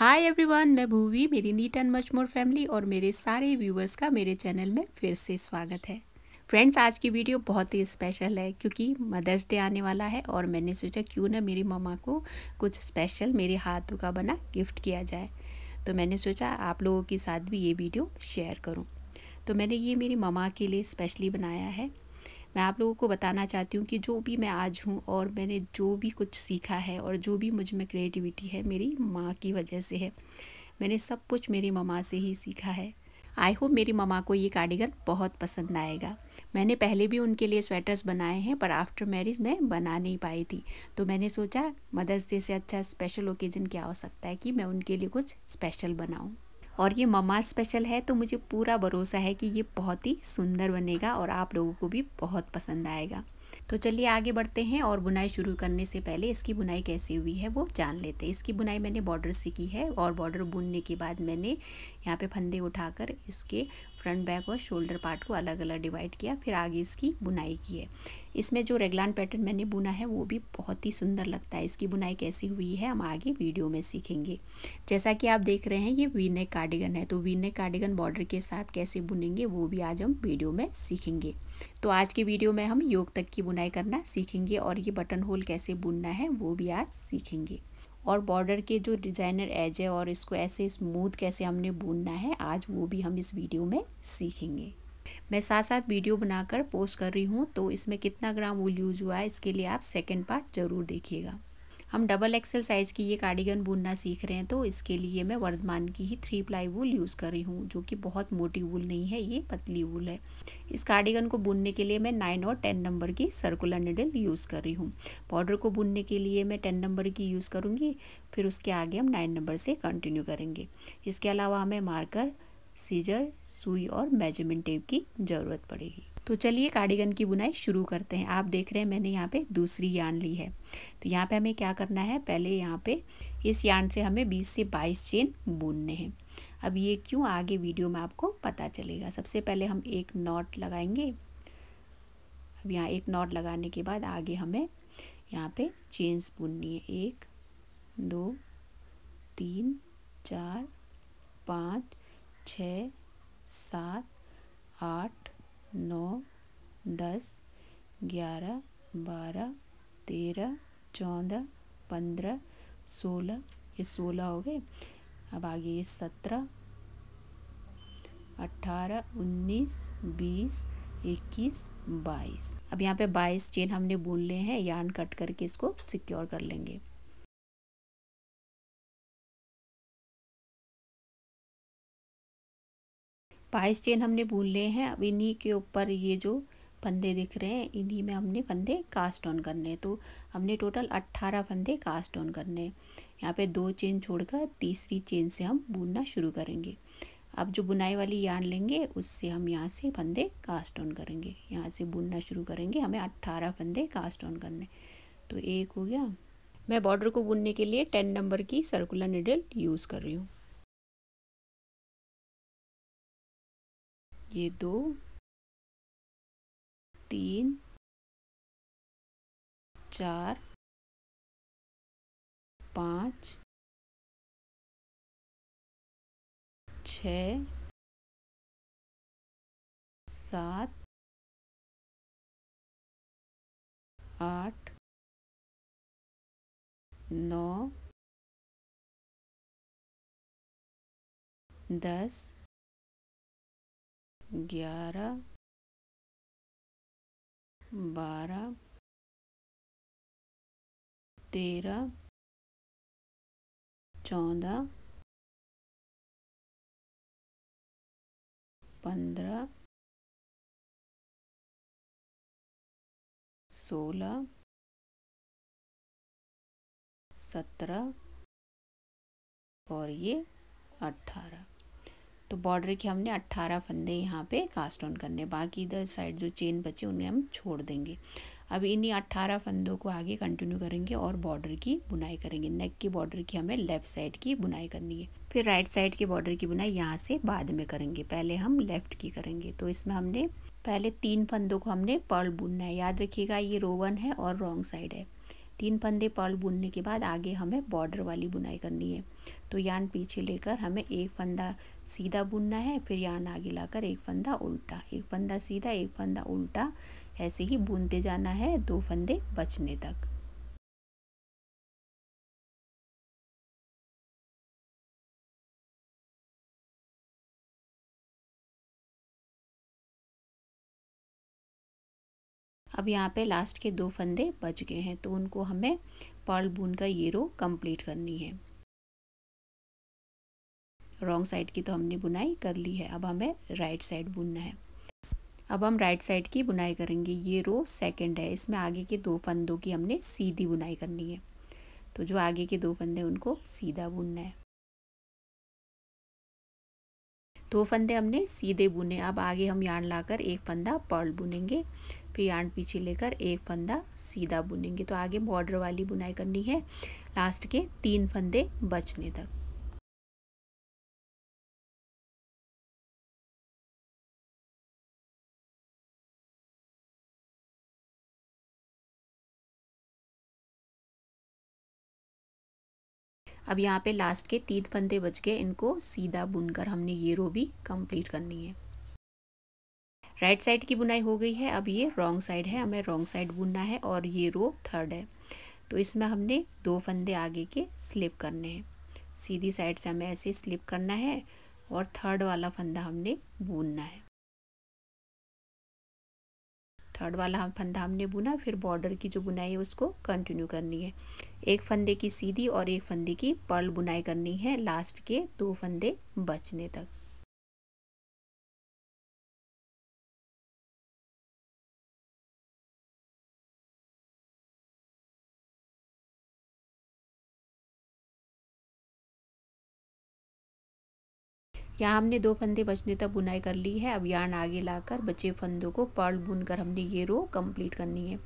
hi everyone मैं भूवी मेरी neat and much more family और मेरे सारे व्यूवर्स का मेरे चैनल में फिर से स्वागत है फ्रेंड्स आज की वीडियो बहुत ही स्पेशल है क्योंकि मदर्स डे आने वाला है और मैंने सोचा क्यों ना मेरी ममा को कुछ स्पेशल मेरे हाथों का बना गिफ्ट किया जाए तो मैंने सोचा आप लोगों के साथ भी ये वीडियो शेयर करूँ तो मैंने ये मेरी ममा के लिए स्पेशली बनाया है मैं आप लोगों को बताना चाहती हूँ कि जो भी मैं आज हूँ और मैंने जो भी कुछ सीखा है और जो भी मुझ में क्रिएटिविटी है मेरी माँ की वजह से है मैंने सब कुछ मेरी ममा से ही सीखा है आई होप मेरी ममा को ये कार्डिगन बहुत पसंद आएगा मैंने पहले भी उनके लिए स्वेटर्स बनाए हैं पर आफ्टर मैरिज मैं बना नहीं पाई थी तो मैंने सोचा मदर्स डे से अच्छा स्पेशल ओकेजन क्या हो सकता है कि मैं उनके लिए कुछ स्पेशल बनाऊँ और ये ममा स्पेशल है तो मुझे पूरा भरोसा है कि ये बहुत ही सुंदर बनेगा और आप लोगों को भी बहुत पसंद आएगा तो चलिए आगे बढ़ते हैं और बुनाई शुरू करने से पहले इसकी बुनाई कैसे हुई है वो जान लेते हैं इसकी बुनाई मैंने बॉर्डर से की है और बॉर्डर बुनने के बाद मैंने यहाँ पे फंदे उठाकर इसके फ्रंट बैक और शोल्डर पार्ट को अलग अलग डिवाइड किया फिर आगे इसकी बुनाई की है इसमें जो रेगलान पैटर्न मैंने बुना है वो भी बहुत ही सुंदर लगता है इसकी बुनाई कैसी हुई है हम आगे वीडियो में सीखेंगे जैसा कि आप देख रहे हैं ये वीनेक कार्डिगन है तो वीनेक कार्डिगन बॉर्डर के साथ कैसे बुनेंगे वो भी आज हम वीडियो में सीखेंगे तो आज के वीडियो में हम योग तक की बुनाई करना सीखेंगे और ये बटन होल कैसे बुनना है वो भी आज सीखेंगे और बॉर्डर के जो डिज़ाइनर एज है और इसको ऐसे स्मूथ कैसे हमने बुनना है आज वो भी हम इस वीडियो में सीखेंगे मैं साथ साथ वीडियो बनाकर पोस्ट कर रही हूँ तो इसमें कितना ग्राम वूल यूज हुआ है इसके लिए आप सेकेंड पार्ट ज़रूर देखिएगा हम डबल एक्सेल साइज़ की ये कार्डिगन बुनना सीख रहे हैं तो इसके लिए मैं वर्धमान की ही थ्री प्लाई वूल यूज़ कर रही हूँ जो कि बहुत मोटी वूल नहीं है ये पतली वूल है इस कार्डिगन को बुनने के लिए मैं नाइन और टेन नंबर की सर्कुलर निडल यूज़ कर रही हूँ बॉर्डर को बुनने के लिए मैं टेन नंबर की यूज़ करूँगी फिर उसके आगे हम नाइन नंबर से कंटिन्यू करेंगे इसके अलावा हमें मार्कर सीजर सुई और मेजरमेंट टेप की ज़रूरत पड़ेगी तो चलिए कार्डिगन की बुनाई शुरू करते हैं आप देख रहे हैं मैंने यहाँ पे दूसरी यान ली है तो यहाँ पे हमें क्या करना है पहले यहाँ पे इस यान से हमें 20 से 22 चेन बुनने हैं अब ये क्यों आगे वीडियो में आपको पता चलेगा सबसे पहले हम एक नॉट लगाएंगे अब यहाँ एक नॉट लगाने के बाद आगे हमें यहाँ पर चेन्स बुननी है एक दो तीन चार पाँच छ सात आठ नौ दस ग्यारह बारह तेरह चौदह पंद्रह सोलह ये सोलह हो गए अब आगे ये सत्रह अट्ठारह उन्नीस बीस इक्कीस बाईस अब यहाँ पे बाईस चेन हमने बुन ले हैं यान कट करके इसको सिक्योर कर लेंगे बाईस चेन हमने बुन लिए हैं अब इन्हीं के ऊपर ये जो फंदे दिख रहे हैं इन्हीं में हमने फंदे कास्ट ऑन करने हैं तो हमने टोटल अट्ठारह फंदे कास्ट ऑन करने हैं यहाँ पे दो चेन छोड़कर तीसरी चेन से हम बुनना शुरू करेंगे अब जो बुनाई वाली यार्न लेंगे उससे हम यहाँ से फंदे कास्ट ऑन करेंगे यहाँ से बुनना शुरू करेंगे हमें अट्ठारह फंदे कास्ट ऑन करने तो एक हो गया मैं बॉर्डर को बुनने के लिए टेन नंबर की सर्कुलर निडल यूज़ कर रही हूँ ये दो तीन चार पाँच छ सात आठ नौ दस ग्यारह बारह तेरह चौदह पंद्रह सोलह सत्रह और ये अठारह तो बॉर्डर के हमने 18 फंदे यहाँ पे कास्ट ऑन करने बाकी इधर साइड जो चेन बचे उन्हें हम छोड़ देंगे अब इन्हीं 18 फंदों को आगे कंटिन्यू करेंगे और बॉर्डर की बुनाई करेंगे नेक की बॉर्डर की हमें लेफ़्ट साइड की बुनाई करनी है फिर राइट साइड की बॉर्डर की बुनाई यहाँ से बाद में करेंगे पहले हम लेफ़्ट की करेंगे तो इसमें हमने पहले तीन फंदों को हमने पर्ल बुनना है याद रखिएगा ये रोवन है और रॉन्ग साइड है तीन फंदे पर्ल बुनने के बाद आगे हमें बॉर्डर वाली बुनाई करनी है तो यान पीछे लेकर हमें एक फंदा सीधा बुनना है फिर यान आगे लाकर एक फंदा उल्टा एक फंदा सीधा एक फंदा उल्टा ऐसे ही बुनते जाना है दो फंदे बचने तक अब यहाँ पे लास्ट के दो फंदे बच गए हैं तो उनको हमें पर्ल बुन का ये रो कंप्लीट करनी है रॉन्ग साइड की तो हमने बुनाई कर ली है अब हमें राइट साइड बुनना है अब हम राइट साइड की बुनाई करेंगे ये रो सेकंड है इसमें आगे के दो फंदों की हमने सीधी बुनाई करनी है तो जो आगे के दो फंदे उनको सीधा बुनना है दो फंदे हमने सीधे बुने अब आगे हम यार्न लाकर एक फंदा पर्ल बुनेंगे फिर यार्न पीछे लेकर एक फंदा सीधा बुनेंगे तो आगे बॉर्डर वाली बुनाई करनी है लास्ट के तीन फंदे बचने तक अब यहाँ पे लास्ट के तीन फंदे बच गए इनको सीधा बुनकर हमने ये रो भी कंप्लीट करनी है राइट साइड की बुनाई हो गई है अब ये रॉन्ग साइड है हमें रॉन्ग साइड बुनना है और ये रो थर्ड है तो इसमें हमने दो फंदे आगे के स्लिप करने हैं सीधी साइड से हमें ऐसे स्लिप करना है और थर्ड वाला फंदा हमने बुनना है थर्ड वाला फंदा हमने बुना फिर बॉर्डर की जो बुनाई है उसको कंटिन्यू करनी है एक फंदे की सीधी और एक फंदे की पर्ल बुनाई करनी है लास्ट के दो फंदे बचने तक यहाँ हमने दो फंदे बचने तक बुनाई कर ली है अब यार्न आगे लाकर बचे फंदों को पर्ल बुन कर हमने ये रो कंप्लीट करनी है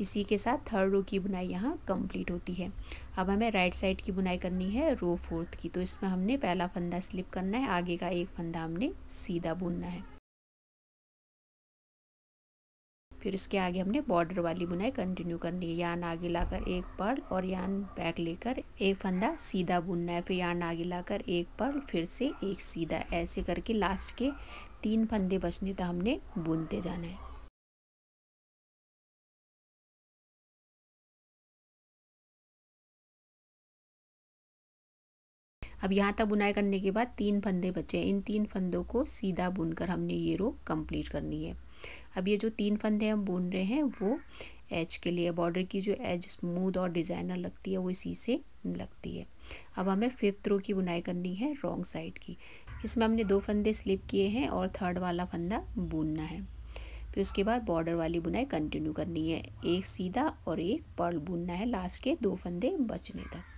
इसी के साथ थर्ड रो की बुनाई यहाँ कंप्लीट होती है अब हमें राइट साइड की बुनाई करनी है रो फोर्थ की तो इसमें हमने पहला फंदा स्लिप करना है आगे का एक फंदा हमने सीधा बुनना है फिर इसके आगे हमने बॉर्डर वाली बुनाई कंटिन्यू करनी है यान आगे लाकर एक पर्ल और यान बैक लेकर एक फंदा सीधा बुनना है फिर यान आगे लाकर एक पर्ल फिर से एक सीधा ऐसे करके लास्ट के तीन फंदे बचने तक हमने बुनते जाना है अब यहाँ तक बुनाई करने के बाद तीन फंदे बचे हैं इन तीन फंदों को सीधा बुनकर हमने ये रो कंप्लीट करनी है अब ये जो तीन फंदे हम बुन रहे हैं वो एज के लिए बॉर्डर की जो एज स्मूथ और डिज़ाइनर लगती है वो इसी से लगती है अब हमें फिफ्थ रो की बुनाई करनी है रॉन्ग साइड की इसमें हमने दो फंदे स्लिप किए हैं और थर्ड वाला फंदा बुनना है फिर उसके बाद बॉर्डर वाली बुनाई कंटिन्यू करनी है एक सीधा और एक पर्ल बुनना है लास्ट के दो फंदे बचने तक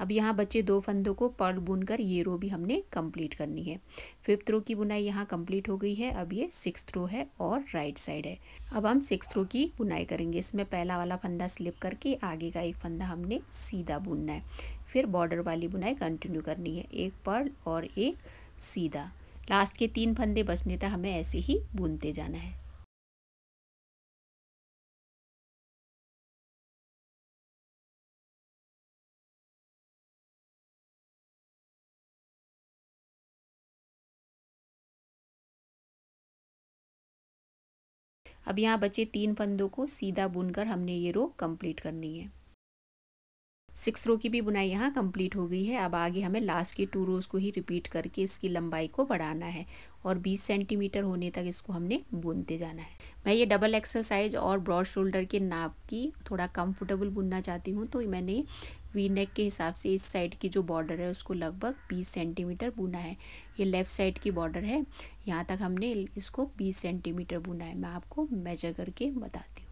अब यहाँ बच्चे दो फंदों को पर्ल बुन कर ये रो भी हमने कंप्लीट करनी है फिफ्थ रो की बुनाई यहाँ कंप्लीट हो गई है अब ये सिक्स रो है और राइट साइड है अब हम सिक्स रो की बुनाई करेंगे इसमें पहला वाला फंदा स्लिप करके आगे का एक फंदा हमने सीधा बुनना है फिर बॉर्डर वाली बुनाई कंटिन्यू करनी है एक पर्ल और एक सीधा लास्ट के तीन फंदे बचने तक हमें ऐसे ही बुनते जाना है अब यहाँ बचे तीन फंदों को सीधा बुनकर हमने ये रो कंप्लीट करनी है सिक्स रो की भी बुनाई यहाँ कंप्लीट हो गई है अब आगे हमें लास्ट की टू रोज़ को ही रिपीट करके इसकी लंबाई को बढ़ाना है और 20 सेंटीमीटर होने तक इसको हमने बुनते जाना है मैं ये डबल एक्सरसाइज और ब्रॉड शोल्डर के नाप की थोड़ा कंफर्टेबल बुनना चाहती हूँ तो मैंने वी नेक के हिसाब से इस साइड की जो बॉर्डर है उसको लगभग बीस सेंटीमीटर बुना है ये लेफ़्ट साइड की बॉर्डर है यहाँ तक हमने इसको बीस सेंटीमीटर बुना है मैं आपको मेजर करके बताती हूँ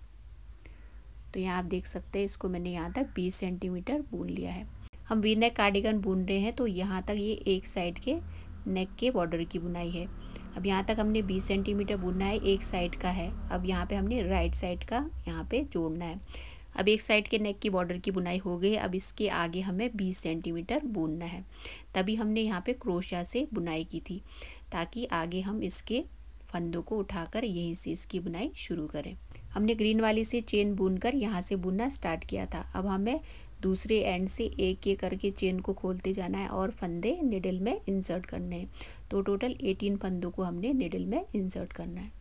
तो यहाँ आप देख सकते हैं इसको मैंने यहाँ तक बीस सेंटीमीटर बुन लिया है हम वी नेक कार्डिगन बुन रहे हैं तो यहाँ तक ये एक साइड के नेक के बॉर्डर की बुनाई है अब यहाँ तक हमने 20 सेंटीमीटर बुनना है एक साइड का है अब यहाँ पे हमने राइट साइड का यहाँ पे जोड़ना है अब एक साइड के नेक की बॉर्डर की बुनाई हो गई अब इसके आगे हमें बीस सेंटीमीटर बुनना है तभी हमने यहाँ पे क्रोशिया से बुनाई की थी ताकि आगे हम इसके फंदों को उठाकर यहीं से इसकी बुनाई शुरू करें हमने ग्रीन वाली से चेन बुन कर यहाँ से बुनना स्टार्ट किया था अब हमें दूसरे एंड से एक एक करके चेन को खोलते जाना है और फंदे निडल में इंसर्ट करने हैं तो टोटल एटीन फंदों को हमने निडल में इंसर्ट करना है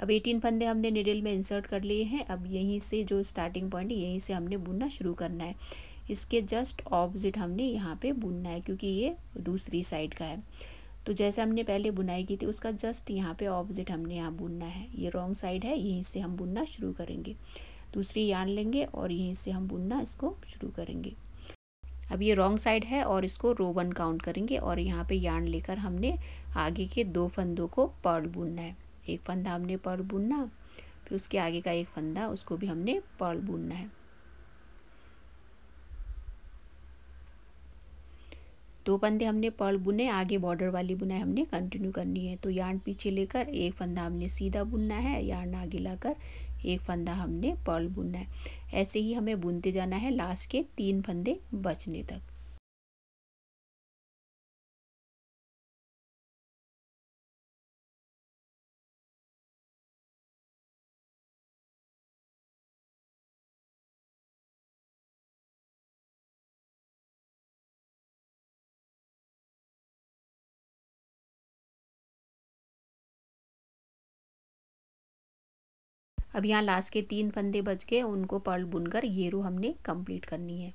अब 18 फंदे हमने निडल में इंसर्ट कर लिए हैं अब यहीं से जो स्टार्टिंग पॉइंट है यहीं से हमने बुनना शुरू करना है इसके जस्ट ऑपोजिट हमने यहाँ पे बुनना है क्योंकि ये दूसरी साइड का है तो जैसे हमने पहले बुनाई की थी उसका जस्ट यहाँ पे ऑपोजिट हमने यहाँ बुनना है ये रॉन्ग साइड है यहीं से हम बुनना शुरू करेंगे दूसरी यान लेंगे और यहीं से हम बुनना इसको शुरू करेंगे अब ये रॉन्ग साइड है और इसको रो वन काउंट करेंगे और यहाँ पे यान लेकर हमने आगे के दो फंदों को पर्ल बुनना है एक फंदा हमने पर्ल बुनना फिर उसके आगे का एक फंदा उसको भी हमने पर्ल बुनना है दो फंदे हमने पर्ल बुने आगे बॉर्डर वाली बुनाई हमने कंटिन्यू करनी है तो यार्न पीछे लेकर एक फंदा हमने सीधा बुनना है यार्न आगे लाकर एक फंदा हमने पर्ल बुनना है ऐसे ही हमें बुनते जाना है लास्ट के तीन फंदे बचने तक अब यहाँ लास्ट के तीन फंदे बच गए उनको पर्ल बुनकर ये रो हमने कंप्लीट करनी है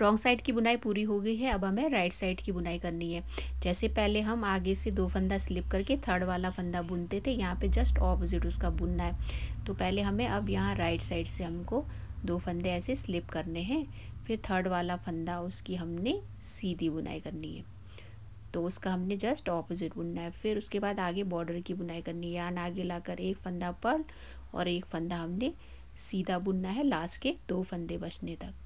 रॉन्ग साइड की बुनाई पूरी हो गई है अब हमें राइट साइड की बुनाई करनी है जैसे पहले हम आगे से दो फंदा स्लिप करके थर्ड वाला फंदा बुनते थे यहाँ पे जस्ट ऑपोजिट उसका बुनना है तो पहले हमें अब यहाँ राइट साइड से हमको दो फंदे ऐसे स्लिप करने हैं फिर थर्ड वाला फंदा उसकी हमने सीधी बुनाई करनी है तो उसका हमने जस्ट ऑपोजिट बुनना है फिर उसके बाद आगे बॉर्डर की बुनाई करनी है यान आगे लाकर एक फंदा पर और एक फंदा हमने सीधा बुनना है लास्ट के दो फंदे बचने तक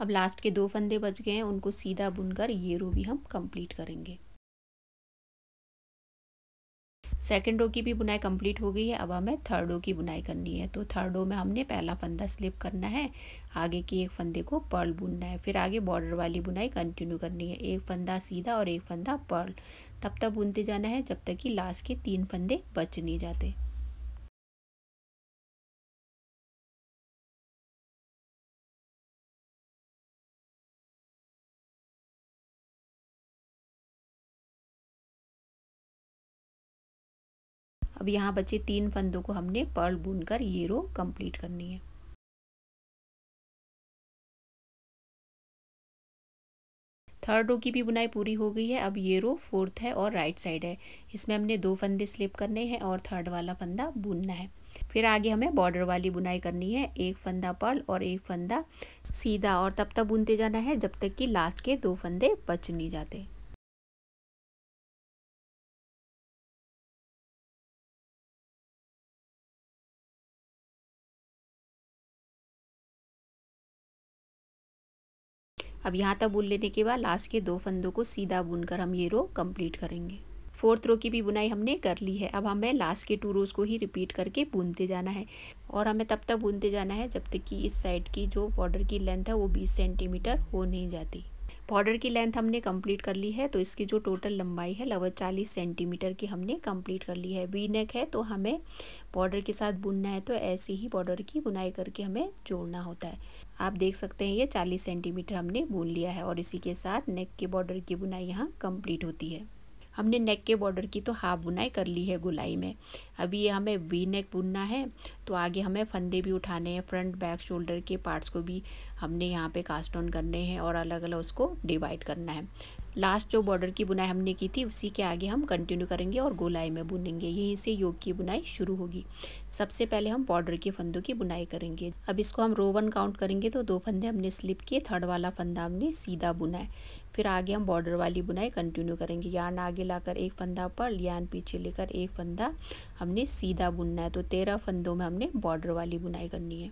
अब लास्ट के दो फंदे बच गए हैं उनको सीधा बुनकर ये रो भी हम कंप्लीट करेंगे सेकेंड रो की भी बुनाई कंप्लीट हो गई है अब हमें थर्ड रो की बुनाई करनी है तो थर्ड रो में हमने पहला फंदा स्लिप करना है आगे के एक फंदे को पर्ल बुनना है फिर आगे बॉर्डर वाली बुनाई कंटिन्यू करनी है एक फंदा सीधा और एक फंदा पर्ल तब तक बुनते जाना है जब तक कि लास्ट के तीन फंदे बच नहीं जाते अब यहाँ बचे तीन फंदों को हमने पर्ल बुन कर ये रो कंप्लीट करनी है थर्ड रो की भी बुनाई पूरी हो गई है अब ये रो फोर्थ है और राइट साइड है इसमें हमने दो फंदे स्लिप करने हैं और थर्ड वाला फंदा बुनना है फिर आगे हमें बॉर्डर वाली बुनाई करनी है एक फंदा पर्ल और एक फंदा सीधा और तब तक बुनते जाना है जब तक कि लास्ट के दो फंदे बच नहीं जाते अब यहाँ तक बुन लेने के बाद लास्ट के दो फंदों को सीधा बुनकर हम ये रो कंप्लीट करेंगे फोर्थ रो की भी बुनाई हमने कर ली है अब हमें लास्ट के टू रोज़ को ही रिपीट करके बुनते जाना है और हमें तब तक बुनते जाना है जब तक कि इस साइड की जो बॉर्डर की लेंथ है वो बीस सेंटीमीटर हो नहीं जाती बॉर्डर की लेंथ हमने कंप्लीट कर ली है तो इसकी जो टोटल लंबाई है लगभग चालीस सेंटीमीटर की हमने कंप्लीट कर ली है वी नेक है तो हमें बॉर्डर के साथ बुनना है तो ऐसे ही बॉर्डर की बुनाई करके हमें जोड़ना होता है आप देख सकते हैं ये चालीस सेंटीमीटर हमने बुन लिया है और इसी के साथ नेक के बॉर्डर की बुनाई यहाँ कम्प्लीट होती है हमने नेक के बॉर्डर की तो हाफ बुनाई कर ली है गोलाई में अभी ये हमें वी नेक बुनना है तो आगे हमें फंदे भी उठाने हैं फ्रंट बैक शोल्डर के पार्ट्स को भी हमने यहाँ पे कास्ट ऑन करने हैं और अलग अलग उसको डिवाइड करना है लास्ट जो बॉर्डर की बुनाई हमने की थी उसी के आगे हम कंटिन्यू करेंगे और गोलाई में बुनेंगे यहीं से योग की बुनाई शुरू होगी सबसे पहले हम बॉर्डर के फंदों की बुनाई करेंगे अब इसको हम रो वन काउंट करेंगे तो दो फंदे हमने स्लिप किए थर्ड वाला फंदा हमने सीधा बुना है फिर आगे हम बॉर्डर वाली बुनाई कंटिन्यू करेंगे यार्न आगे लाकर एक फंदा पर यान पीछे लेकर एक फंदा हमने सीधा बुनना है तो तेरह फंदों में हमने बॉर्डर वाली बुनाई करनी है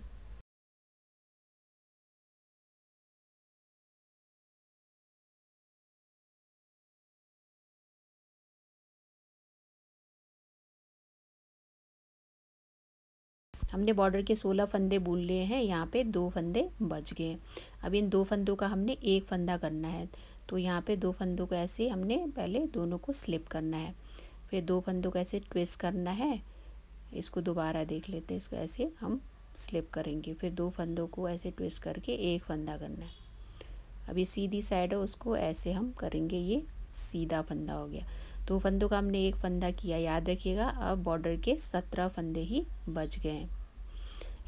हमने बॉर्डर के सोलह फंदे बुन लिए हैं यहाँ पे दो फंदे बच गए अब इन दो फंदों का हमने एक फंदा करना है तो यहाँ पे दो फंदों को ऐसे हमने पहले दोनों को स्लिप करना है फिर दो फंदों को ऐसे ट्विस्ट करना है इसको दोबारा देख लेते हैं इसको ऐसे हम स्लिप करेंगे फिर दो फंदों को ऐसे ट्विस्ट करके एक फंदा करना है अभी सीधी साइड है उसको ऐसे हम करेंगे ये सीधा फंदा हो गया दो फंदों का हमने एक फंदा किया याद रखिएगा अब बॉर्डर के सत्रह फंदे ही बच गए हैं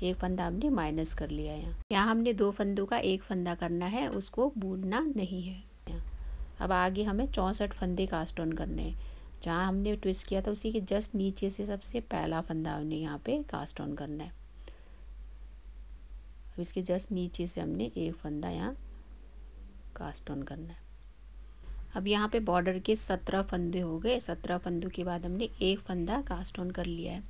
एक फंदा हमने माइनस कर लिया है यहाँ हमने दो फंदों का एक फंदा करना है उसको बुनना नहीं है अब आगे हमें चौंसठ फंदे कास्ट ऑन करने हैं जहाँ हमने ट्विस्ट किया था उसी के जस्ट नीचे से सबसे पहला फंदा हमने यहाँ पे कास्ट ऑन करना है अब इसके जस्ट नीचे से हमने एक फंदा यहाँ कास्ट ऑन करना है अब यहाँ पे बॉर्डर के सत्रह फंदे हो गए सत्रह फंदों के बाद हमने एक फंदा कास्ट ऑन कर लिया है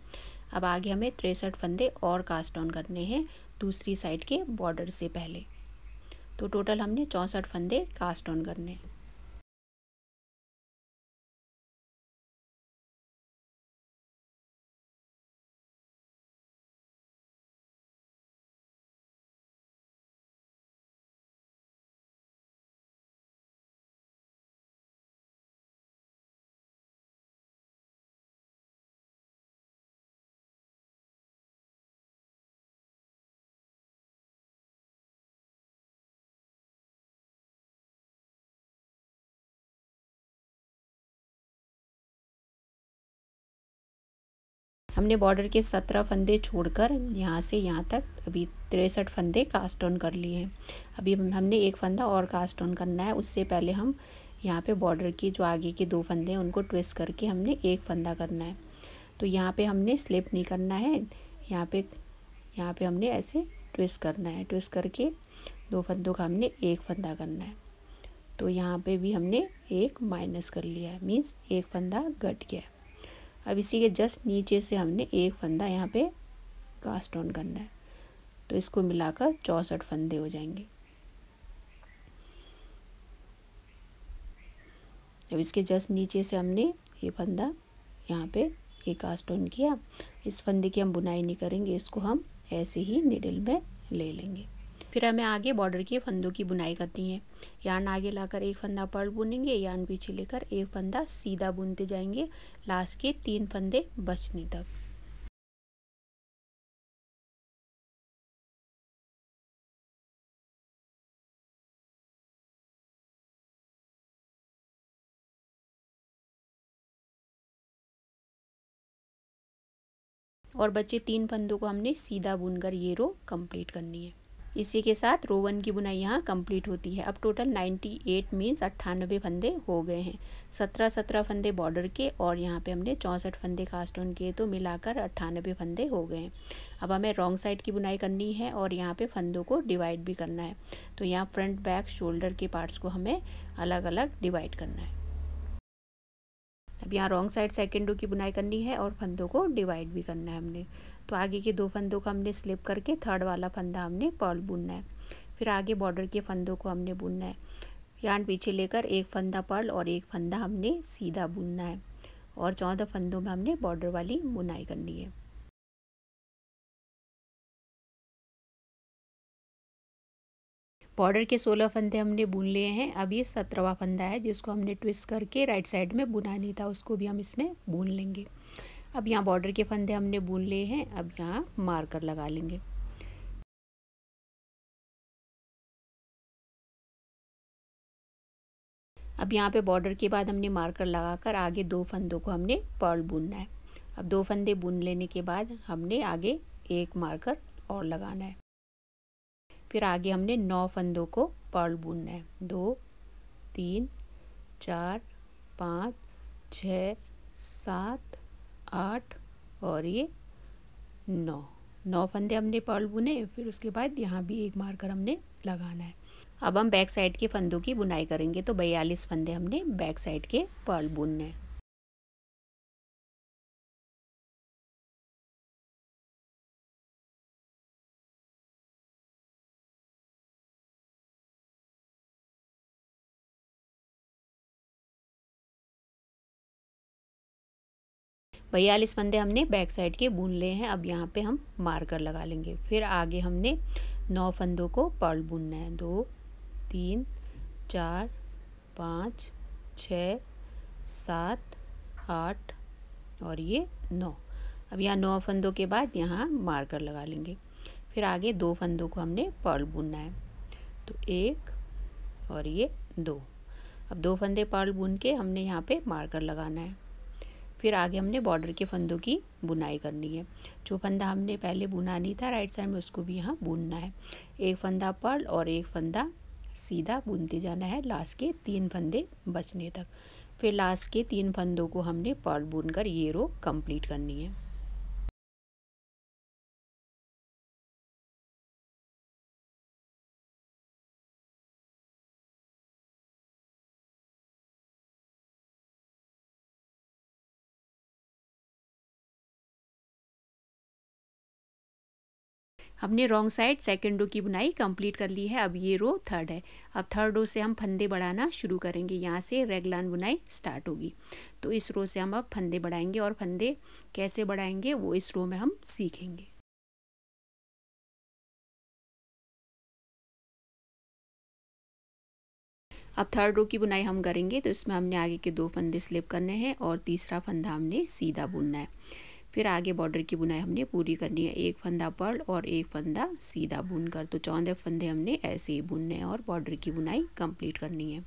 अब आगे हमें तिरसठ फंदे और कास्ट ऑन करने हैं दूसरी साइड के बॉर्डर से पहले तो टोटल हमने चौंसठ फंदे कास्ट ऑन करने हैं हमने बॉर्डर के सत्रह फंदे छोड़कर यहाँ से यहाँ तक अभी तिरसठ फंदे कास्ट ऑन कर लिए हैं अभी हमने एक फंदा और कास्ट ऑन करना है उससे पहले हम यहाँ पे बॉर्डर की जो आगे के दो फंदे हैं उनको ट्विस्ट करके हमने एक फंदा करना है तो यहाँ पे हमने स्लिप नहीं करना है यहाँ पे यहाँ पे हमने ऐसे ट्विस्ट करना है ट्विस्ट करके दो फंदों का हमने एक फंदा करना है तो यहाँ पे भी हमने एक माइनस कर लिया है मीन्स एक फंदा घट गया है अब इसी के जस्ट नीचे से हमने एक फंदा यहाँ पे कास्ट ऑन करना है तो इसको मिलाकर चौंसठ फंदे हो जाएंगे अब इसके जस्ट नीचे से हमने ये फंदा यहाँ पे ये कास्ट ऑन किया इस फंदे की हम बुनाई नहीं करेंगे इसको हम ऐसे ही निडल में ले लेंगे फिर हमें आगे बॉर्डर के फंदों की बुनाई करनी है यान आगे लाकर एक फंदा पर्ल बुनेंगे यान पीछे लेकर एक फंदा सीधा बुनते जाएंगे लास्ट के तीन फंदे बचने तक और बचे तीन फंदों को हमने सीधा बुनकर ये रो कंप्लीट करनी है इसी के साथ रोवन की बुनाई यहाँ कंप्लीट होती है अब टोटल नाइन्टी एट मीन्स अट्ठानबे फंदे हो गए हैं सत्रह सत्रह फंदे बॉर्डर के और यहाँ पे हमने चौंसठ फंदे कास्ट ऑन किए तो मिलाकर अट्ठानबे फंदे हो गए हैं अब हमें रॉन्ग साइड की बुनाई करनी है और यहाँ पे फंदों को डिवाइड भी करना है तो यहाँ फ्रंट बैक शोल्डर के पार्ट्स को हमें अलग अलग डिवाइड करना है अब यहाँ रॉन्ग साइड सेकेंडों की बुनाई करनी है और फंदों को डिवाइड भी करना है हमने तो आगे के दो फंदों को हमने स्लिप करके थर्ड वाला फंदा हमने पर्ल बुनना है फिर आगे बॉर्डर के फंदों को हमने बुनना है यान पीछे लेकर एक फंदा पर्ल और एक फंदा हमने सीधा बुनना है और चौदह फंदों में हमने बॉर्डर वाली बुनाई करनी है बॉर्डर के सोलह फंदे हमने बुन लिए हैं अब ये सत्रहवा फंदा है जिसको हमने ट्विस्ट करके राइट साइड में बुना नहीं था उसको भी हम इसमें बुन लेंगे अब यहाँ बॉर्डर के फंदे हमने बुन लिए हैं अब यहाँ मार्कर लगा लेंगे अब यहाँ पे बॉर्डर के बाद हमने मार्कर लगाकर आगे दो फंदों को हमने पर्ल बुनना है अब दो फंदे बुन लेने के बाद हमने आगे एक मार्कर और लगाना है फिर आगे हमने नौ फंदों को पर्ल बुनना है दो तीन चार पाँच छ सात आठ और ये नौ नौ फंदे हमने पर्ल बुने फिर उसके बाद यहाँ भी एक मार्कर हमने लगाना है अब हम बैक साइड के फंदों की बुनाई करेंगे तो बयालीस फंदे हमने बैक साइड के पर्ल बुनने हैं बयालीस फंदे हमने बैक साइड के बुन लिए हैं अब यहाँ पे हम मार्कर लगा लेंगे फिर आगे हमने नौ फंदों को पर्ल बुनना है दो तीन चार पाँच छ सात आठ और ये नौ अब यहाँ नौ फंदों के बाद यहाँ मार्कर लगा लेंगे फिर आगे दो फंदों को हमने पर्ल बुनना है तो एक और ये दो अब दो फंदे पर्ल बुन के हमने यहाँ पे मार्कर लगाना है फिर आगे हमने बॉर्डर के फंदों की बुनाई करनी है जो फंदा हमने पहले बुना नहीं था राइट साइड में उसको भी यहाँ बुनना है एक फंदा पर्ल और एक फंदा सीधा बुनते जाना है लास्ट के तीन फंदे बचने तक फिर लास्ट के तीन फंदों को हमने पर्ल बुनकर ये रो कंप्लीट करनी है हमने रॉन्ग साइड सेकेंड रो की बुनाई कंप्लीट कर ली है अब ये रो थर्ड है अब थर्ड रो से हम फंदे बढ़ाना शुरू करेंगे यहाँ से रेगलान बुनाई स्टार्ट होगी तो इस रो से हम अब फंदे बढ़ाएंगे और फंदे कैसे बढ़ाएंगे वो इस रो में हम सीखेंगे अब थर्ड रो की बुनाई हम करेंगे तो इसमें हमने आगे के दो फंदे स्लिप करने हैं और तीसरा फंदा हमने सीधा बुनना है फिर आगे बॉर्डर की बुनाई हमने पूरी करनी है एक फंदा पर्ल और एक फंदा सीधा बुन कर तो चौदह फंदे हमने ऐसे ही बुनने हैं और बॉर्डर की बुनाई कंप्लीट करनी है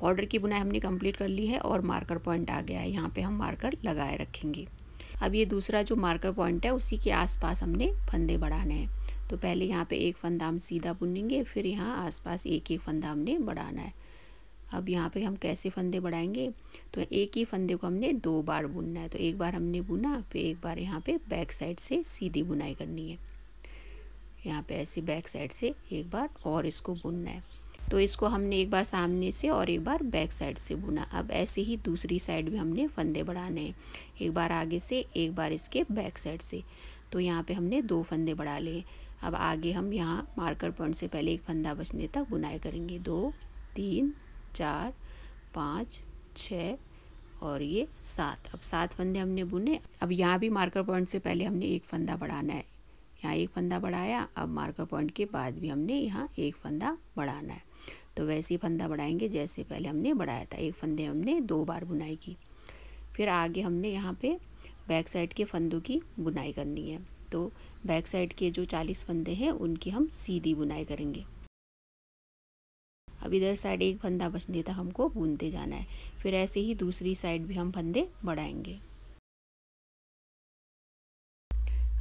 बॉर्डर की बुनाई हमने कंप्लीट कर ली है और मार्कर पॉइंट आ गया है यहाँ पे हम मार्कर लगाए रखेंगे अब ये दूसरा जो मार्कर पॉइंट है उसी के आसपास हमने फंदे बढ़ाने हैं तो पहले यहाँ पे एक फंदा हम सीधा बुनेंगे फिर यहाँ आसपास एक एक फंदा हमने बढ़ाना है अब यहाँ पे हम कैसे फंदे बढ़ाएंगे तो एक ही फंदे को हमने दो बार बुनना है तो एक बार हमने बुना फिर एक बार यहाँ पे बैक साइड से सीधी बुनाई करनी है यहाँ पे ऐसे बैक साइड से एक बार और इसको बुनना है तो इसको हमने एक बार सामने से और एक बार बैक साइड से बुना अब ऐसे ही दूसरी साइड भी हमने फंदे बढ़ाने हैं एक बार आगे से एक बार इसके बैक साइड से तो यहाँ पे हमने दो फंदे बढ़ा लिए अब आगे हम यहाँ मार्कर पॉइंट से पहले एक फंदा बचने तक बुनाई करेंगे दो तीन चार पाँच छः और ये सात अब सात फंदे हमने बुने अब यहाँ भी मार्कर पॉइंट से पहले हमने एक फंदा बढ़ाना है यहाँ एक फंदा बढ़ाया अब मार्कर पॉइंट के बाद भी हमने यहाँ एक फंदा बढ़ाना है तो वैसे ही फंदा बढ़ाएंगे जैसे पहले हमने बढ़ाया था एक फंदे हमने दो बार बुनाई की फिर आगे हमने यहाँ पे बैक साइड के फंदों की बुनाई करनी है तो बैक साइड के जो चालीस फंदे हैं उनकी हम सीधी बुनाई करेंगे अब इधर साइड एक फंदा बचने तक हमको बुनते जाना है फिर ऐसे ही दूसरी साइड भी हम फंदे बढ़ाएंगे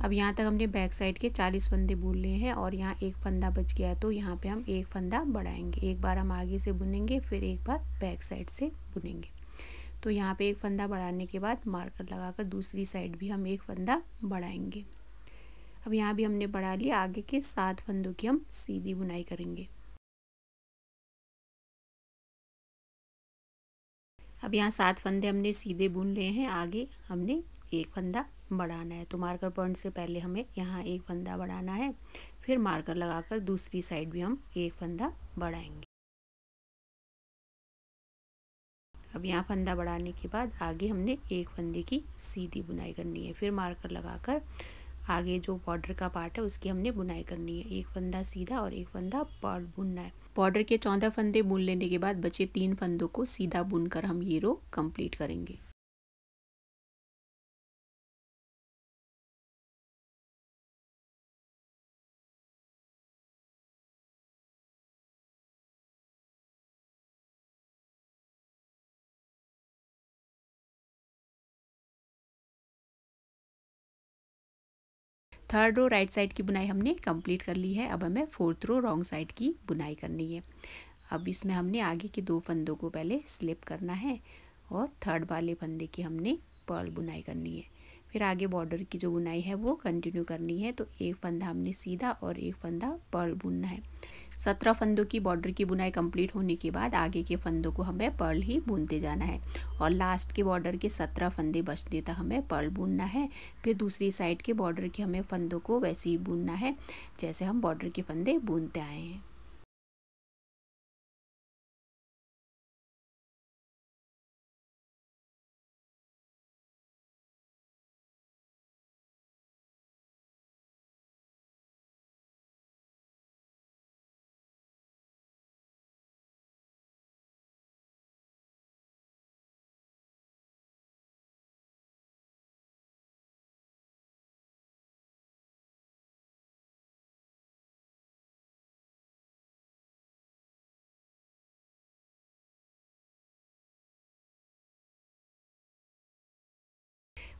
अब यहाँ तक हमने बैक साइड के चालीस फंदे बुन लिए हैं और यहाँ एक फंदा बच गया तो यहाँ पे हम एक फंदा बढ़ाएंगे एक बार हम आगे से बुनेंगे फिर एक बार बैक साइड से बुनेंगे तो यहाँ पे एक फंदा बढ़ाने के बाद मार्कर लगाकर दूसरी साइड भी हम एक फंदा बढ़ाएंगे अब यहाँ भी हमने बढ़ा लिया आगे के सात फंदों की हम सीधी बुनाई करेंगे अब यहाँ सात फंदे हमने सीधे बुन लिए हैं आगे हमने एक फंदा बढ़ाना है तो मार्कर पॉइंट से पहले हमें यहाँ एक फंदा बढ़ाना है फिर मार्कर लगाकर दूसरी साइड भी हम एक फंदा बढ़ाएंगे अब यहाँ फंदा बढ़ाने के बाद आगे हमने एक फंदे की सीधी बुनाई करनी है फिर मार्कर लगाकर आगे जो बॉर्डर का पार्ट है उसकी हमने बुनाई करनी है एक फंदा सीधा और एक फंदा पर्ल बुनना है बॉर्डर के चौदह फंदे बुन लेने के बाद बचे तीन फंदों को सीधा बुनकर हम ये रो कंप्लीट करेंगे थर्ड रो राइट साइड की बुनाई हमने कंप्लीट कर ली है अब हमें फोर्थ रो रॉन्ग साइड की बुनाई करनी है अब इसमें हमने आगे के दो फंदों को पहले स्लिप करना है और थर्ड वाले फंदे की हमने पर्ल बुनाई करनी है फिर आगे बॉर्डर की जो बुनाई है वो कंटिन्यू करनी है तो एक फंदा हमने सीधा और एक फंदा पर्ल बुनना है सत्रह फंदों की बॉर्डर की बुनाई कंप्लीट होने के बाद आगे के फंदों को हमें पर्ल ही बुनते जाना है और लास्ट के बॉर्डर के सत्रह फंदे बचने तक हमें पर्ल बुनना है फिर दूसरी साइड के बॉर्डर के हमें फंदों को वैसे ही बुनना है जैसे हम बॉर्डर के फंदे बुनते आए हैं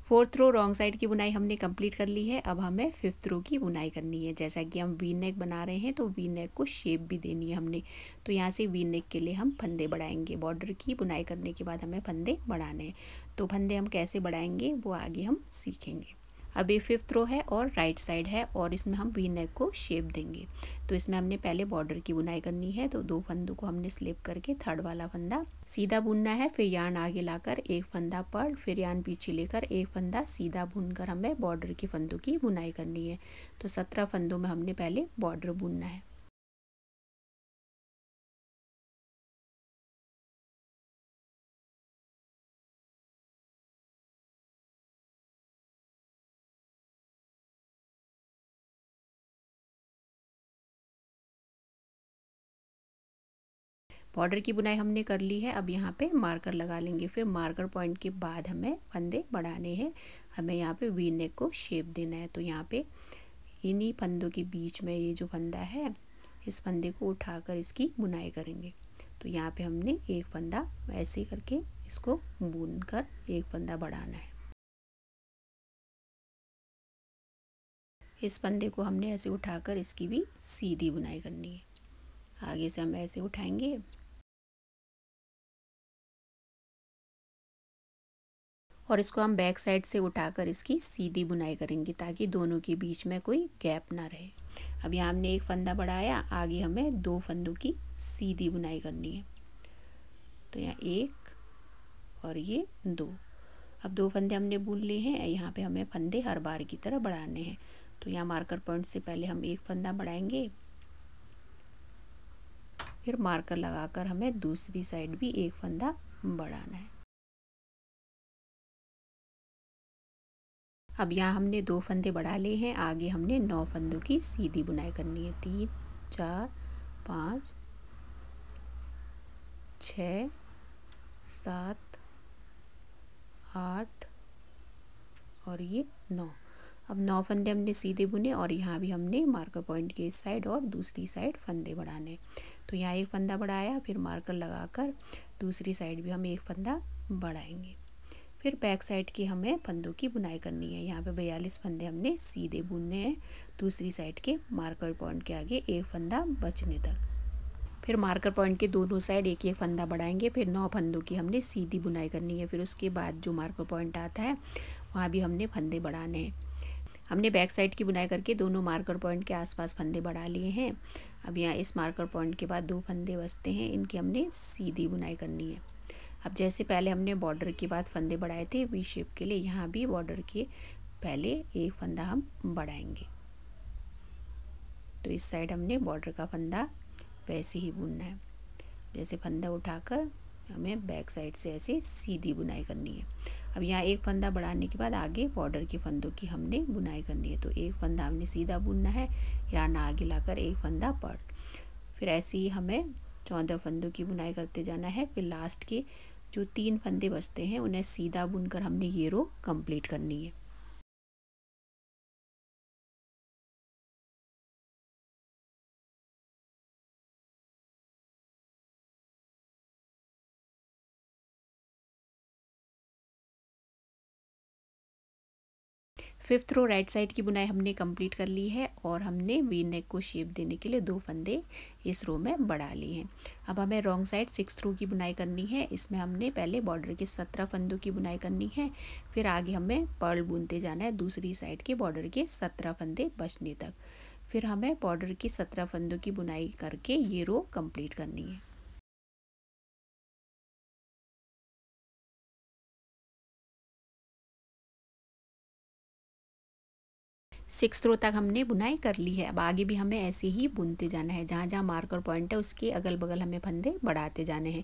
फोर्थ रो रॉन्ग साइड की बुनाई हमने कंप्लीट कर ली है अब हमें फिफ्थ रो की बुनाई करनी है जैसा कि हम वी नेक बना रहे हैं तो वी नेक को शेप भी देनी है हमने तो यहाँ से वी नेक के लिए हम फंदे बढ़ाएंगे बॉर्डर की बुनाई करने के बाद हमें फंदे बढ़ाने हैं तो फंदे हम कैसे बढ़ाएंगे वो आगे हम सीखेंगे अभी फिफ्थ रो है और राइट साइड है और इसमें हम वी नेक को शेप देंगे तो इसमें हमने पहले बॉर्डर की बुनाई करनी है तो दो फंदों को हमने स्लिप करके थर्ड वाला फंदा सीधा बुनना है फिर यान आगे लाकर एक फंदा पर फिर यान पीछे लेकर एक फंदा सीधा बुनकर हमें बॉर्डर के फंदों की बुनाई करनी है तो सत्रह फंदों में हमने पहले बॉर्डर बुनना है बॉर्डर की बुनाई हमने कर ली है अब यहाँ पे मार्कर लगा लेंगे फिर मार्कर पॉइंट के बाद हमें फंदे बढ़ाने हैं हमें यहाँ पे वी नेक को शेप देना है तो यहाँ पे इन्हीं फंदों के बीच में ये जो फंदा है इस फंदे को उठाकर इसकी बुनाई करेंगे तो यहाँ पे हमने एक फंदा ऐसे करके इसको बुन कर एक फंदा बढ़ाना है इस फंदे को हमने ऐसे उठाकर इसकी भी सीधी बुनाई करनी है आगे से हम ऐसे उठाएंगे और इसको हम बैक साइड से उठाकर इसकी सीधी बुनाई करेंगे ताकि दोनों के बीच में कोई गैप ना रहे अब यहाँ हमने एक फंदा बढ़ाया आगे हमें दो फंदों की सीधी बुनाई करनी है तो यहाँ एक और ये दो अब दो फंदे हमने बुन लिए हैं यहाँ पे हमें फंदे हर बार की तरह बढ़ाने हैं तो यहाँ मार्कर पॉइंट से पहले हम एक फंदा बढ़ाएंगे फिर मार्कर लगाकर हमें दूसरी साइड भी एक फंदा बढ़ाना है अब यहाँ हमने दो फंदे बढ़ा लिए हैं आगे हमने नौ फंदों की सीधी बुनाई करनी है तीन चार पाँच छ सात आठ और ये नौ अब नौ फंदे हमने सीधे बुने और यहाँ भी हमने मार्कर पॉइंट के इस साइड और दूसरी साइड फंदे बढ़ाने तो यहाँ एक फंदा बढ़ाया फिर मार्कर लगाकर दूसरी साइड भी हम एक फंदा बढ़ाएंगे फिर बैक साइड की हमें फंदों की बुनाई करनी है यहाँ पे बयालीस फंदे हमने सीधे बुनने हैं दूसरी साइड के मार्कर पॉइंट के आगे एक फंदा बचने तक फिर मार्कर पॉइंट के दोनों साइड एक एक फंदा बढ़ाएंगे फिर नौ फंदों की हमने सीधी बुनाई करनी है फिर उसके बाद जो मार्कर पॉइंट आता है वहाँ भी हमने फंदे बढ़ाने हैं हमने बैक साइड की बुनाई करके दोनों मार्कर पॉइंट के आसपास फंदे बढ़ा लिए हैं अब यहाँ इस मार्कर पॉइंट के बाद दो फंदे बचते हैं इनकी हमने सीधी बुनाई करनी है अब जैसे पहले हमने बॉर्डर के बाद फंदे बढ़ाए थे वी शेप के लिए यहाँ भी बॉर्डर के पहले एक फंदा हम बढ़ाएंगे तो इस साइड हमने बॉर्डर का फंदा वैसे ही बुनना है जैसे फंदा उठाकर हमें बैक साइड से ऐसे सीधी बुनाई करनी है अब यहाँ एक फंदा बढ़ाने के बाद आगे बॉर्डर के फंदों की हमने बुनाई करनी है तो एक फंदा हमने सीधा बुनना है या ना आगे लाकर एक फंदा पड़ फिर ऐसे ही हमें चौदह फंदों की बुनाई करते जाना है फिर लास्ट के जो तीन फंदे बचते हैं उन्हें सीधा बुनकर हमने ये रो कंप्लीट करनी है फिफ्थ रो राइट साइड की बुनाई हमने कंप्लीट कर ली है और हमने वी नेक को शेप देने के लिए दो फंदे इस रो में बढ़ा लिए हैं अब हमें रॉन्ग साइड सिक्स रो की बुनाई करनी है इसमें हमने पहले बॉर्डर के सत्रह फंदों की बुनाई करनी है फिर आगे हमें पर्ल बुनते जाना है दूसरी साइड के बॉर्डर के सत्रह फंदे बचने तक फिर हमें बॉर्डर के सत्रह फंदों की बुनाई करके ये रो कम्प्लीट करनी है सिक्स रो तक हमने बुनाई कर ली है अब आगे भी हमें ऐसे ही बुनते जाना है जहाँ जहाँ मार्कर पॉइंट है उसके अगल बगल हमें फंदे बढ़ाते जाने हैं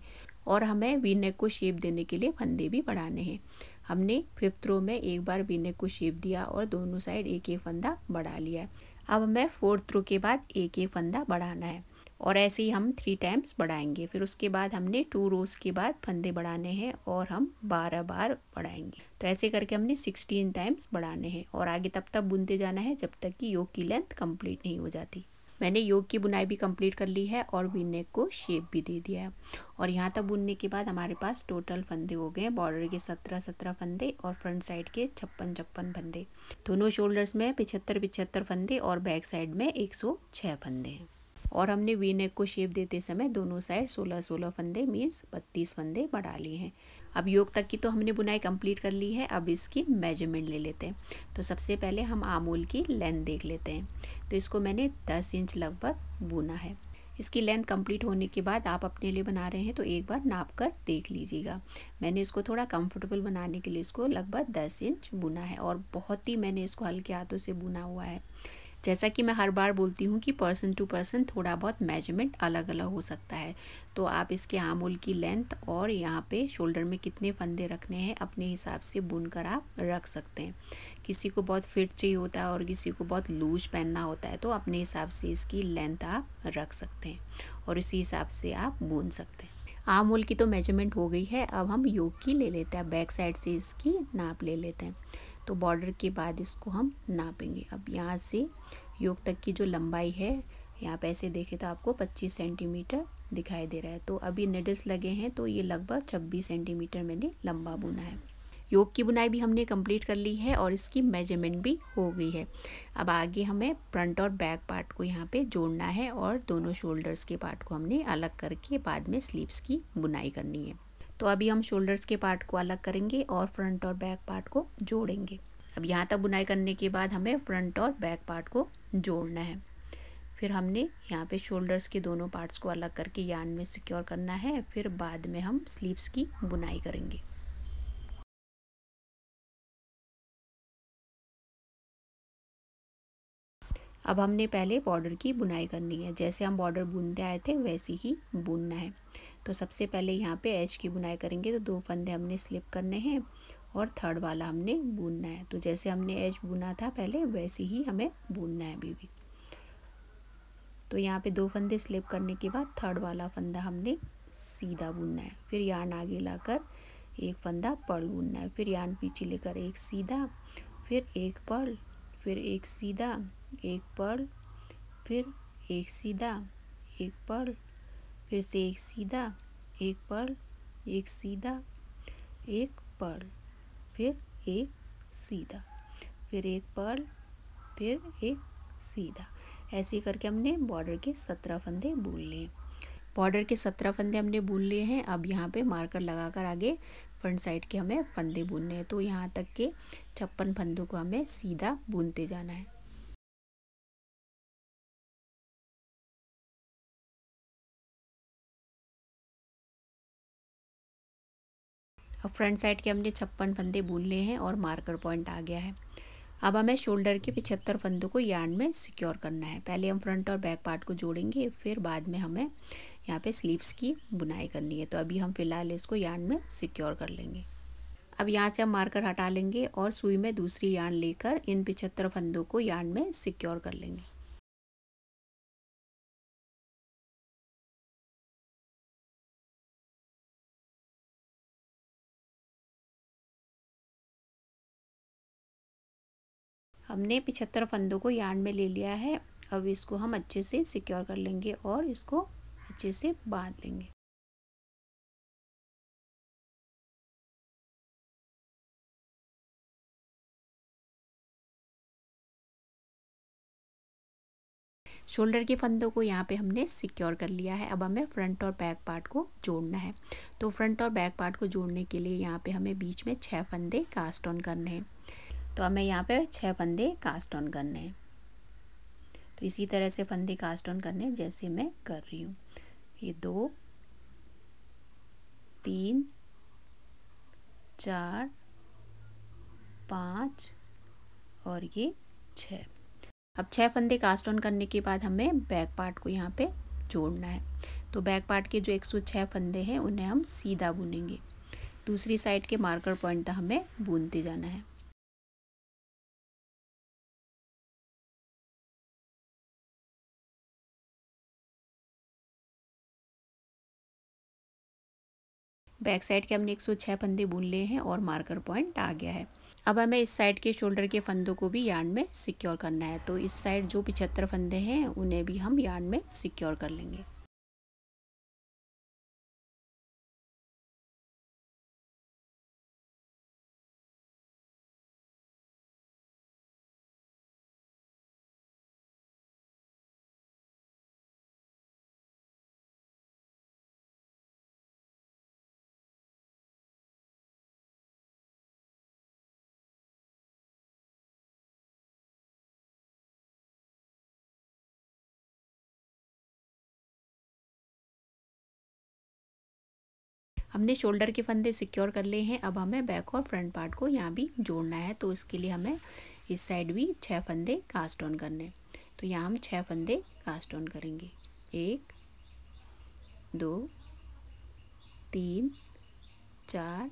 और हमें वी नेक को शेप देने के लिए फंदे भी बढ़ाने हैं हमने फिफ्थ रो में एक बार वी नेक को शेप दिया और दोनों साइड एक एक फंदा बढ़ा लिया है अब हमें फोर्थ रो के बाद एक एक फंदा बढ़ाना है और ऐसे ही हम थ्री टाइम्स बढ़ाएंगे फिर उसके बाद हमने टू रोज़ के बाद फंदे बढ़ाने हैं और हम बारह बार बढ़ाएंगे तो ऐसे करके हमने सिक्सटीन टाइम्स बढ़ाने हैं और आगे तब तक बुनते जाना है जब तक कि योग की लेंथ कंप्लीट नहीं हो जाती मैंने योग की बुनाई भी कंप्लीट कर ली है और वी नेक को शेप भी दे दिया है और यहाँ तक बुनने के बाद हमारे पास टोटल फंदे हो गए बॉर्डर के सत्रह सत्रह फंदे और फ्रंट साइड के छप्पन छप्पन फंदे दोनों शोल्डर्स में पिछहत्तर पिछहत्तर फंदे और बैक साइड में एक सौ छः फंदे हैं और हमने वी नेक को शेप देते समय दोनों साइड सोलह सोलह फंदे मीन्स बत्तीस फंदे बढ़ा लिए हैं अब योग तक की तो हमने बुनाई कंप्लीट कर ली है अब इसकी मेजरमेंट ले लेते हैं तो सबसे पहले हम आमूल की लेंथ देख लेते हैं तो इसको मैंने दस इंच लगभग बुना है इसकी लेंथ कंप्लीट होने के बाद आप अपने लिए बना रहे हैं तो एक बार नाप कर देख लीजिएगा मैंने इसको थोड़ा कंफर्टेबल बनाने के लिए इसको लगभग दस इंच बुना है और बहुत ही मैंने इसको हल्के हाथों से बुना हुआ है जैसा कि मैं हर बार बोलती हूँ कि पर्सन टू पर्सन थोड़ा बहुत मेजरमेंट अलग अलग हो सकता है तो आप इसके आमूल की लेंथ और यहाँ पे शोल्डर में कितने फंदे रखने हैं अपने हिसाब से बुन कर आप रख सकते हैं किसी को बहुत फिट चाहिए होता है और किसी को बहुत लूज पहनना होता है तो अपने हिसाब से इसकी लेंथ आप रख सकते हैं और इसी हिसाब से आप बुन सकते हैं आम होल की तो मेजरमेंट हो गई है अब हम योग की ले लेते हैं बैक साइड से इसकी नाप ले लेते हैं तो बॉर्डर के बाद इसको हम नापेंगे अब यहाँ से योग तक की जो लंबाई है यहाँ पे ऐसे देखें तो आपको 25 सेंटीमीटर दिखाई दे रहा है तो अभी नेडल्स लगे हैं तो ये लगभग 26 सेंटीमीटर मैंने लंबा बुना है योग की बुनाई भी हमने कंप्लीट कर ली है और इसकी मेजरमेंट भी हो गई है अब आगे हमें फ्रंट और बैक पार्ट को यहाँ पे जोड़ना है और दोनों शोल्डर्स के पार्ट को हमने अलग करके बाद में स्लीव्स की बुनाई करनी है तो अभी हम शोल्डर्स के पार्ट को अलग करेंगे और फ्रंट और बैक पार्ट को जोड़ेंगे अब यहाँ तक बुनाई करने के बाद हमें फ्रंट और बैक पार्ट को जोड़ना है फिर हमने यहाँ पे शोल्डर्स के दोनों पार्ट्स को अलग करके यान में सिक्योर करना है फिर बाद में हम स्लीव्स की बुनाई करेंगे अब हमने पहले बॉर्डर की बुनाई करनी है जैसे हम बॉर्डर बुनते आए थे वैसे ही बुनना है तो सबसे पहले यहाँ पे एच की बुनाई करेंगे तो दो फंदे हमने स्लिप करने हैं और थर्ड वाला हमने बुनना है तो जैसे हमने एच बुना था पहले वैसे ही हमें बुनना है अभी भी तो यहाँ पे दो फंदे स्लिप करने के बाद थर्ड वाला फंदा हमने सीधा बुनना है फिर यार्न आगे लाकर एक फंदा पर्ल बुनना है फिर यार्न पीछे लेकर एक सीधा फिर एक पर्ल फिर एक सीधा एक पर्ल फिर एक सीधा एक पर्ल फिर से एक सीधा एक पर्ल एक सीधा एक पर्ल फिर एक सीधा फिर एक पर्ल फिर एक सीधा ऐसे करके हमने बॉर्डर के सत्रह फंदे बुन लिए बॉर्डर के सत्रह फंदे हमने बुन लिए हैं अब यहाँ पे मार्कर लगाकर आगे फ्रंट साइड के हमें फंदे बुनने हैं तो यहाँ तक के छप्पन फंदों को हमें सीधा बुनते जाना है अब फ्रंट साइड के हमने छप्पन फंदे बुन लिए हैं और मार्कर पॉइंट आ गया है अब हमें शोल्डर के पिछहत्तर फंदों को यार्न में सिक्योर करना है पहले हम फ्रंट और बैक पार्ट को जोड़ेंगे फिर बाद में हमें यहाँ पे स्लीव्स की बुनाई करनी है तो अभी हम फ़िलहाल इसको यार्न में सिक्योर कर लेंगे अब यहाँ से हम मार्कर हटा लेंगे और सुई में दूसरी यार्न लेकर इन पिछहत्तर फंदों को यार्न में सिक्योर कर लेंगे हमने पिछहत्तर फंदों को यार्ड में ले लिया है अब इसको हम अच्छे से सिक्योर कर लेंगे और इसको अच्छे से बांध लेंगे शोल्डर के फंदों को यहाँ पे हमने सिक्योर कर लिया है अब हमें फ्रंट और बैक पार्ट को जोड़ना है तो फ्रंट और बैक पार्ट को जोड़ने के लिए यहाँ पे हमें बीच में छः फंदे कास्ट ऑन करने हैं तो अब मैं यहाँ पर छः फंदे कास्ट ऑन करने हैं तो इसी तरह से फंदे कास्ट ऑन करने जैसे मैं कर रही हूँ ये दो तीन चार पाँच और ये छः अब छः फंदे कास्ट ऑन करने के बाद हमें बैक पार्ट को यहाँ पे जोड़ना है तो बैक पार्ट के जो एक सौ छः फंदे हैं उन्हें हम सीधा बुनेंगे दूसरी साइड के मार्कर पॉइंट तक हमें बुनते जाना है बैक साइड के हमने एक सौ छः फंदे बुन लिए हैं और मार्कर पॉइंट आ गया है अब हमें इस साइड के शोल्डर के फंदों को भी यार्न में सिक्योर करना है तो इस साइड जो पिछहत्तर फंदे हैं उन्हें भी हम यार्न में सिक्योर कर लेंगे हमने शोल्डर के फंदे सिक्योर कर लिए हैं अब हमें बैक और फ्रंट पार्ट को यहाँ भी जोड़ना है तो इसके लिए हमें इस साइड भी छः फंदे कास्ट ऑन करने तो यहाँ हम छः फंदे कास्ट ऑन करेंगे एक दो तीन चार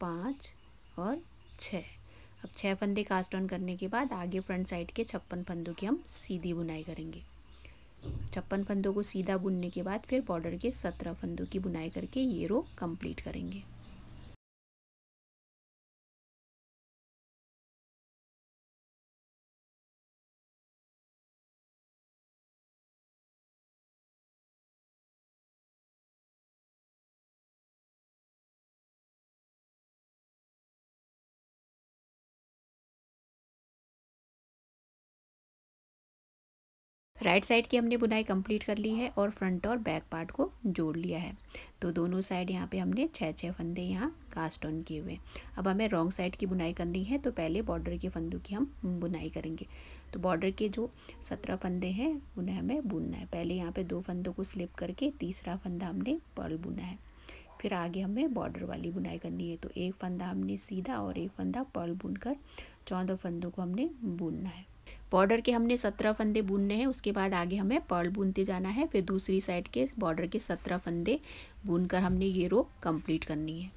पाँच और छः अब छः फंदे कास्ट ऑन करने के बाद आगे फ्रंट साइड के छप्पन फंदों की हम सीधी बुनाई करेंगे छप्पन फंदों को सीधा बुनने के बाद फिर बॉर्डर के सत्रह फंदों की बुनाई करके ये रो कंप्लीट करेंगे राइट right साइड की हमने बुनाई कंप्लीट कर ली है और फ्रंट और बैक पार्ट को जोड़ लिया है तो दोनों साइड यहाँ पे हमने छः छः फंदे यहाँ कास्ट ऑन किए हुए अब हमें रॉन्ग साइड की बुनाई करनी है तो पहले बॉर्डर के फंदों की हम बुनाई करेंगे तो बॉर्डर के जो सत्रह फंदे हैं उन्हें हमें बुनना है पहले यहाँ पर दो फंदों को स्लिप करके तीसरा फंदा हमने पर्ल बुना है फिर आगे हमें बॉर्डर वाली बुनाई करनी है तो एक फंदा हमने सीधा और एक फंदा पर्ल बुन कर चौदह फंदों को हमने बुनना है बॉर्डर के हमने सत्रह फंदे बुनने हैं उसके बाद आगे हमें पर्ल बुनते जाना है फिर दूसरी साइड के बॉर्डर के सत्रह फंदे बुनकर हमने ये रो कंप्लीट करनी है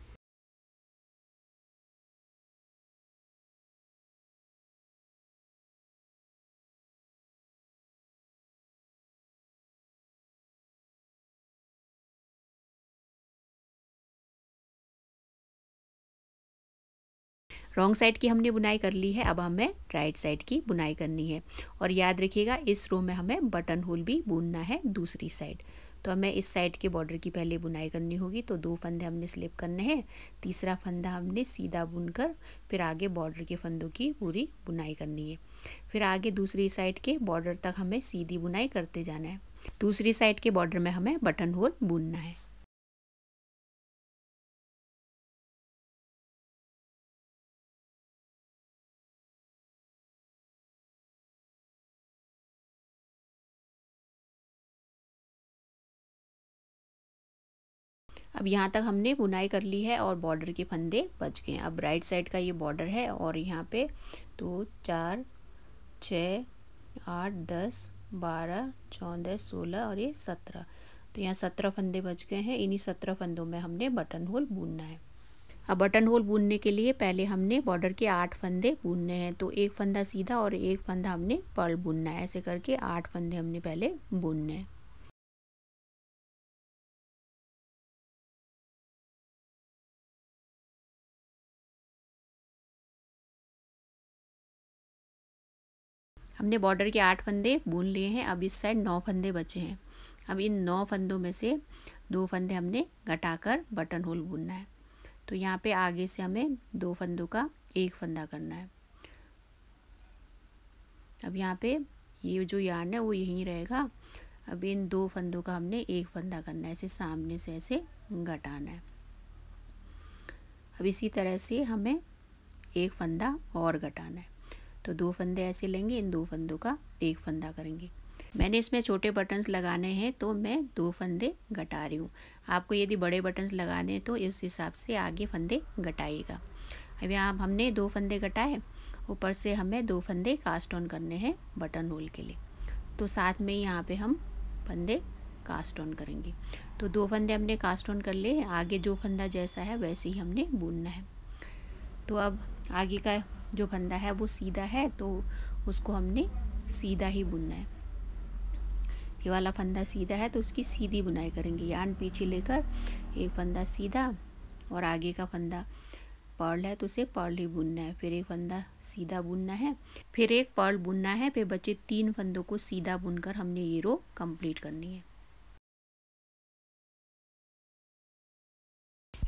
रॉन्ग साइड की हमने बुनाई कर ली है अब हमें राइट साइड की बुनाई करनी है और याद रखिएगा इस रो में हमें बटन होल भी बुनना है दूसरी साइड तो हमें इस साइड के बॉर्डर की पहले बुनाई करनी होगी तो दो फंदे हमने स्लिप करने हैं तीसरा फंदा हमने सीधा बुनकर फिर आगे बॉर्डर के फंदों की पूरी बुनाई करनी है फिर आगे दूसरी साइड के बॉर्डर तक हमें सीधी बुनाई करते जाना है दूसरी साइड के बॉर्डर में हमें बटन होल बुनना है अब यहाँ तक हमने बुनाई कर ली है और बॉर्डर के फंदे बच गए अब राइट साइड का ये बॉर्डर है और यहाँ पे दो चार छः आठ दस बारह चौदह सोलह और ये सत्रह तो यहाँ सत्रह फंदे बच गए हैं इन्हीं सत्रह फंदों में हमने बटन होल बुनना है अब बटन होल बुनने के लिए पहले हमने बॉर्डर के आठ फंदे बुनने हैं तो एक फंदा सीधा और एक फंदा हमने पर्ल बुनना है ऐसे करके आठ फंदे हमने पहले बुनने हैं हमने बॉर्डर के आठ फंदे बुन लिए हैं अब इस साइड नौ फंदे बचे हैं अब इन नौ फंदों में से दो फंदे हमने घटाकर बटन होल बुनना है तो यहाँ पे आगे से हमें दो फंदों का एक फंदा करना है अब यहाँ पे ये जो यार्न है वो यहीं रहेगा अब इन दो फंदों का हमने एक फंदा करना है ऐसे सामने से ऐसे घटाना है अब इसी तरह से हमें एक फंदा और घटाना है तो दो फंदे ऐसे लेंगे इन दो फंदों का एक फंदा करेंगे मैंने इसमें छोटे बटन्स लगाने हैं तो मैं दो फंदे घटा रही हूँ आपको यदि बड़े बटन्स लगाने हैं तो इस हिसाब से आगे फंदे घटाइएगा अब यहाँ हमने दो फंदे घटाए ऊपर से हमें दो फंदे कास्ट ऑन करने हैं बटन होल के लिए तो साथ में यहाँ पे हम फंदे कास्ट ऑन करेंगे तो दो फंदे हमने कास्ट ऑन कर लिए आगे जो फंदा जैसा है वैसे ही हमने बुनना है तो अब आगे का जो फंदा है वो सीधा है तो उसको हमने सीधा ही बुनना है ये वाला फंदा सीधा है तो उसकी सीधी बुनाई करेंगे यान पीछे लेकर एक फंदा सीधा और आगे का फंदा पर्ल है तो उसे पर्ल ही बुनना है फिर एक फंदा सीधा बुनना है फिर एक पर्ल बुनना है फिर बचे तीन फंदों को सीधा बुनकर हमने ये रो कंप्लीट करनी है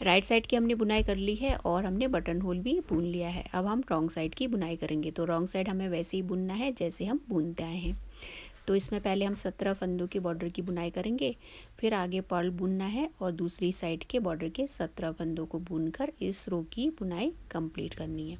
राइट साइड की हमने बुनाई कर ली है और हमने बटन होल भी बुन लिया है अब हम रॉन्ग साइड की बुनाई करेंगे तो रॉन्ग साइड हमें वैसे ही बुनना है जैसे हम बुनते आए हैं तो इसमें पहले हम सत्रह फंदों के बॉर्डर की बुनाई करेंगे फिर आगे पर्ल बुनना है और दूसरी साइड के बॉर्डर के सत्रह फंदों को बुनकर इस रो की बुनाई कंप्लीट करनी है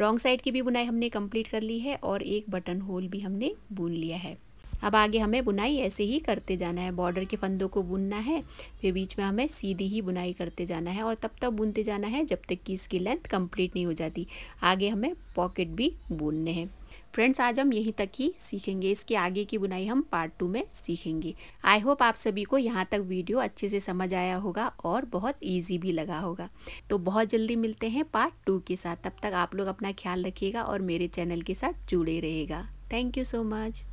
रॉन्ग साइड की भी बुनाई हमने कंप्लीट कर ली है और एक बटन होल भी हमने बुन लिया है अब आगे हमें बुनाई ऐसे ही करते जाना है बॉर्डर के फंदों को बुनना है फिर बीच में हमें सीधी ही बुनाई करते जाना है और तब तक बुनते जाना है जब तक कि इसकी लेंथ कंप्लीट नहीं हो जाती आगे हमें पॉकेट भी बुनने हैं फ्रेंड्स आज हम यहीं तक ही सीखेंगे इसके आगे की बुनाई हम पार्ट टू में सीखेंगे आई होप आप सभी को यहाँ तक वीडियो अच्छे से समझ आया होगा और बहुत ईजी भी लगा होगा तो बहुत जल्दी मिलते हैं पार्ट टू के साथ तब तक आप लोग अपना ख्याल रखिएगा और मेरे चैनल के साथ जुड़े रहेगा थैंक यू सो मच